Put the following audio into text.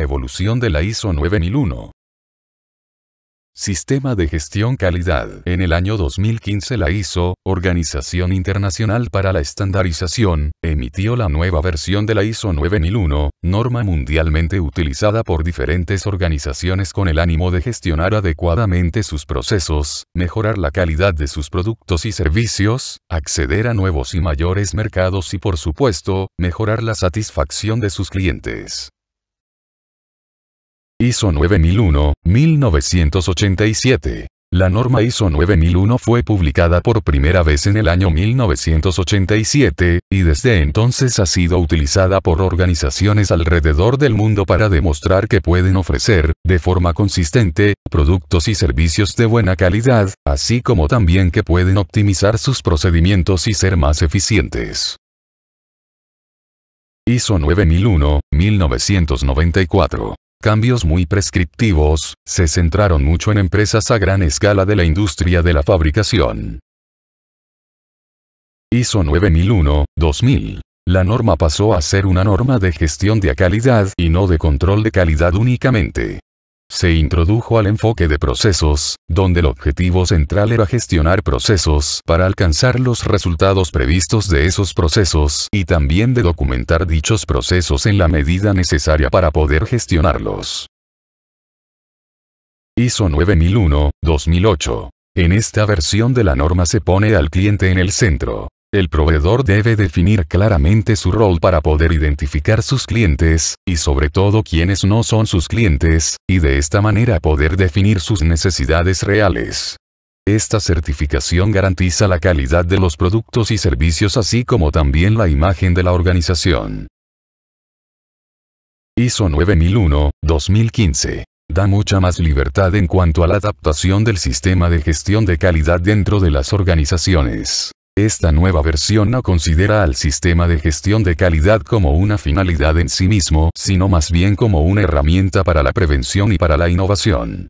Evolución de la ISO 9001. Sistema de Gestión Calidad. En el año 2015 la ISO, Organización Internacional para la Estandarización, emitió la nueva versión de la ISO 9001, norma mundialmente utilizada por diferentes organizaciones con el ánimo de gestionar adecuadamente sus procesos, mejorar la calidad de sus productos y servicios, acceder a nuevos y mayores mercados y por supuesto, mejorar la satisfacción de sus clientes. ISO 9001, 1987. La norma ISO 9001 fue publicada por primera vez en el año 1987, y desde entonces ha sido utilizada por organizaciones alrededor del mundo para demostrar que pueden ofrecer, de forma consistente, productos y servicios de buena calidad, así como también que pueden optimizar sus procedimientos y ser más eficientes. ISO 9001, 1994 cambios muy prescriptivos, se centraron mucho en empresas a gran escala de la industria de la fabricación. ISO 9001, 2000. La norma pasó a ser una norma de gestión de calidad y no de control de calidad únicamente se introdujo al enfoque de procesos, donde el objetivo central era gestionar procesos para alcanzar los resultados previstos de esos procesos y también de documentar dichos procesos en la medida necesaria para poder gestionarlos. ISO 9001, 2008. En esta versión de la norma se pone al cliente en el centro. El proveedor debe definir claramente su rol para poder identificar sus clientes, y sobre todo quienes no son sus clientes, y de esta manera poder definir sus necesidades reales. Esta certificación garantiza la calidad de los productos y servicios así como también la imagen de la organización. ISO 9001, 2015 da mucha más libertad en cuanto a la adaptación del sistema de gestión de calidad dentro de las organizaciones. Esta nueva versión no considera al sistema de gestión de calidad como una finalidad en sí mismo, sino más bien como una herramienta para la prevención y para la innovación.